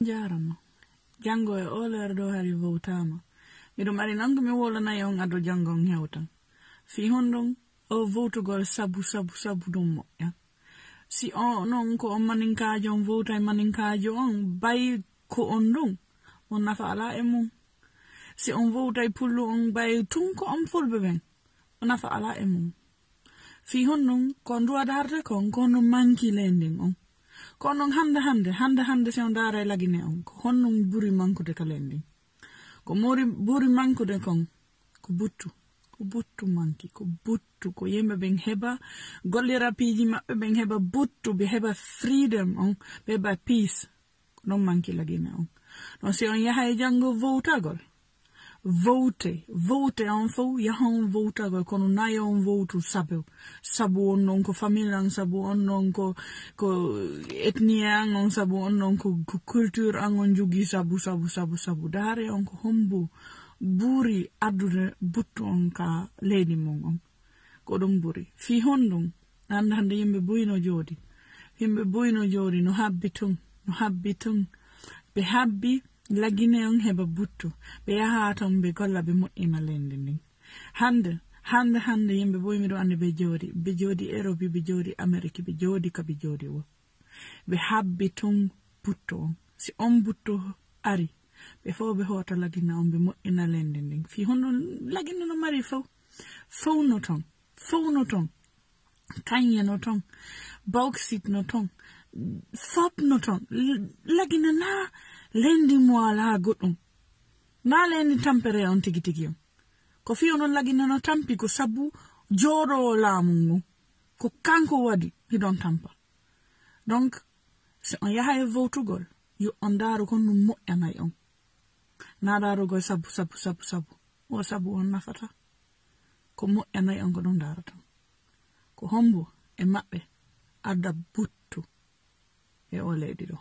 jarama jango e oler ɗo hari vowtama miɗo mari nandu mi wolanayi on ado jango on hewtan fi honɗon o vowtugol sabu sabu sabu ɗum moƴƴa si o non ko on maninkajo on vowta e maninkajo on bayi ko on ɗum on nafa ala e mum si on vowta e pullu on bayi tun ko on fulɓe ɓen o nafa ala e mum fi honɗum ko duwa darde kon ko non manki lenden on konon hande hande hande hande si on dara e lagine on ko honnon buri mankude ka lendi ko mori buri mankude kon ko buttu ko buttu manki ko buttu ko yimɓe ɓen heɓa gollira piiji maɓɓe ɓen heɓa buttu ɓe heɓa freedom on ɓe heɓa peace ko non manki lagine on non si on yaha e janngo vowtagol voute voute on fou yahon vouta go kono nai on voutu sabu sabu on non ko famille an sabu on non ko ko etnie an on sabu on non ko ko culture an on jogi sabu sabu sabu sabu dare on ko hombu buri adude buttu on ka leydi mon on ko ɗum buri fi hon ɗum ande hande yimɓe boyino jooɗi yimɓe boyino jooɗi no habbi tun no habbi tun ɓe habbi laggine on heɓa buttu ɓe yaha ton ɓe golla ɓe moƴƴima lende ndin hande hande hande yimɓe bo yimiɗo andi ɓe jooɗi ɓe jooɗi erobi ɓe jooɗi amérique ɓe jooɗi ka ɓe jooɗi o ɓe habbi ton butto on si on butto ari ɓe fo ɓe hoota lagina on ɓe moƴƴina lende ndin fi hono lagina no mari fow fowno ton fowno ton kanyeno ton bauxite no ton fopnoton lagina na lendi mo walaago ɗum na lendi tampere on tigi tigi on ko fi onon laginano tampi ko sabu joɗowo laamu ngu ko kanko waɗi hiɗon tampa donc si on yaha e vowtugol yo on daaru kon ɗum moƴƴanayi on na darugol sabu sabu sabu sabu o sabu on nafata ko moƴƴanayi on ko ɗum darata ko hombo e maɓɓe adda but Jeg overlever det